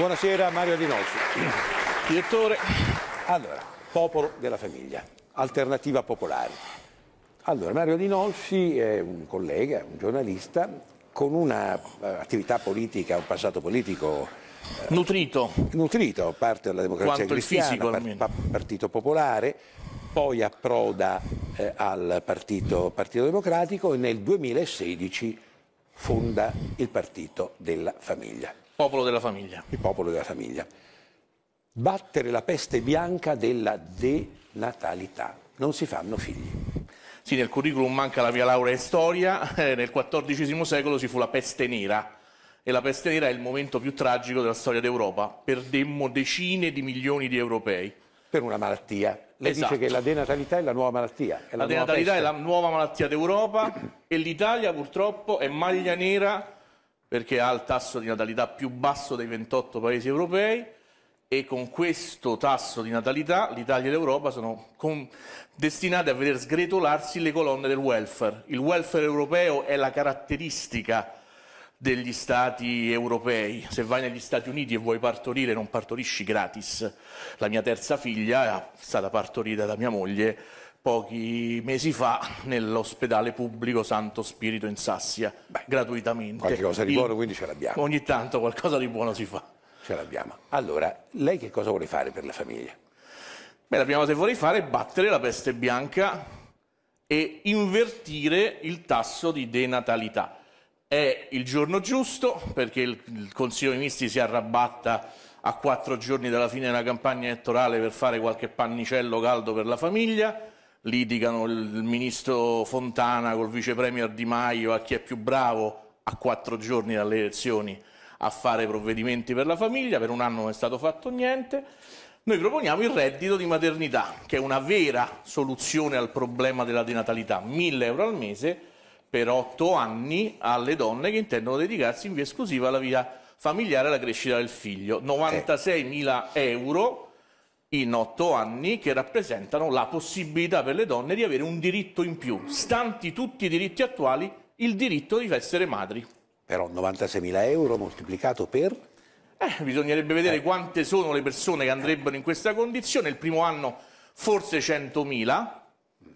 Buonasera Mario Adinolfi. Direttore. Allora, popolo della famiglia, alternativa popolare. Allora, Mario Adinolfi è un collega, un giornalista con un'attività eh, politica, un passato politico uh, nutrito. nutrito, parte dalla democrazia Quanto cristiana, fisico, par partito popolare, poi approda eh, al partito, partito, Democratico e nel 2016 fonda il Partito della Famiglia popolo della famiglia. Il popolo della famiglia. Battere la peste bianca della denatalità. Non si fanno figli. Sì, nel curriculum manca la via laurea in storia, eh, nel XIV secolo ci fu la peste nera e la peste nera è il momento più tragico della storia d'Europa. Perdemmo decine di milioni di europei. Per una malattia. Lei esatto. dice che la denatalità è la nuova malattia. la, la denatalità peste. è la nuova malattia d'Europa e l'Italia purtroppo è maglia nera perché ha il tasso di natalità più basso dei 28 paesi europei e con questo tasso di natalità l'Italia e l'Europa sono con... destinate a vedere sgretolarsi le colonne del welfare. Il welfare europeo è la caratteristica degli stati europei. Se vai negli Stati Uniti e vuoi partorire non partorisci gratis. La mia terza figlia è stata partorita da mia moglie pochi mesi fa nell'ospedale pubblico Santo Spirito in Sassia, Beh, gratuitamente. Qualche cosa di buono quindi ce l'abbiamo. Ogni tanto qualcosa di buono si fa. Ce l'abbiamo. Allora, lei che cosa vuole fare per la famiglia? Beh, la prima cosa che vorrei fare è battere la peste bianca e invertire il tasso di denatalità. È il giorno giusto perché il Consiglio dei Ministri si arrabatta a quattro giorni dalla fine della campagna elettorale per fare qualche pannicello caldo per la famiglia litigano il ministro Fontana col vice premier Di Maio a chi è più bravo a quattro giorni dalle elezioni a fare provvedimenti per la famiglia, per un anno non è stato fatto niente. Noi proponiamo il reddito di maternità, che è una vera soluzione al problema della denatalità, 1000 euro al mese per otto anni alle donne che intendono dedicarsi in via esclusiva alla vita familiare e alla crescita del figlio, 96.000 eh. euro in otto anni che rappresentano la possibilità per le donne di avere un diritto in più, stanti tutti i diritti attuali, il diritto di essere madri. Però 96.000 euro moltiplicato per... Eh, bisognerebbe vedere eh. quante sono le persone che andrebbero in questa condizione, il primo anno forse 100.000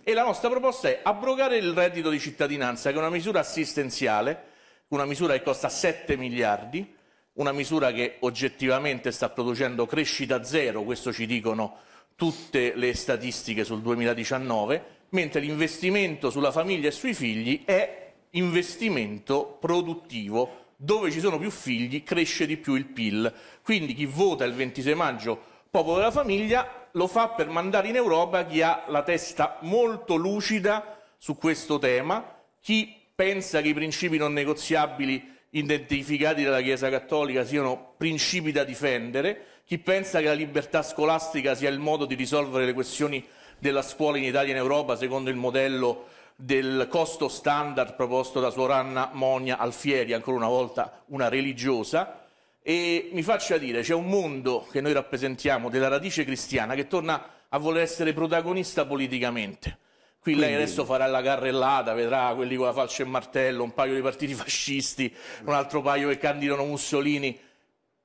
e la nostra proposta è abrogare il reddito di cittadinanza che è una misura assistenziale, una misura che costa 7 miliardi, una misura che oggettivamente sta producendo crescita zero, questo ci dicono tutte le statistiche sul 2019, mentre l'investimento sulla famiglia e sui figli è investimento produttivo. Dove ci sono più figli cresce di più il PIL. Quindi chi vota il 26 maggio popolo della famiglia lo fa per mandare in Europa chi ha la testa molto lucida su questo tema, chi pensa che i principi non negoziabili identificati dalla Chiesa Cattolica siano principi da difendere, chi pensa che la libertà scolastica sia il modo di risolvere le questioni della scuola in Italia e in Europa secondo il modello del costo standard proposto da Suor Anna Monia Alfieri, ancora una volta una religiosa, e mi faccia dire, c'è un mondo che noi rappresentiamo della radice cristiana che torna a voler essere protagonista politicamente. Qui Quindi... lei adesso farà la carrellata, vedrà quelli con la falce e martello, un paio di partiti fascisti, un altro paio che candidano Mussolini.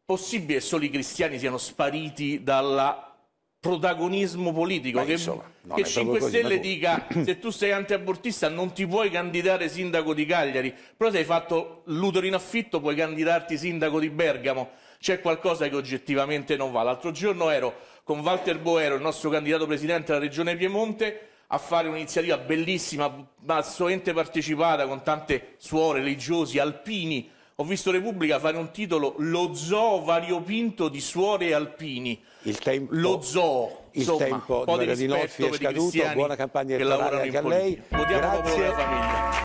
Possibile che solo i cristiani siano spariti dal protagonismo politico? Ma che, insomma, che 5 Stelle così, dica se tu sei antiabortista non ti puoi candidare sindaco di Cagliari, però se hai fatto l'utero in affitto puoi candidarti sindaco di Bergamo. C'è qualcosa che oggettivamente non va. L'altro giorno ero con Walter Boero, il nostro candidato presidente alla regione Piemonte, a fare un'iniziativa bellissima, ma sovente partecipata con tante suore, religiosi, alpini. Ho visto Repubblica fare un titolo Lo zoo variopinto di suore e alpini. Il tempo, Lo zoo. Il Insomma, tempo di rispetto per è scaduto. Buona campagna elettorale anche a lei. Votiamo Grazie. la famiglia.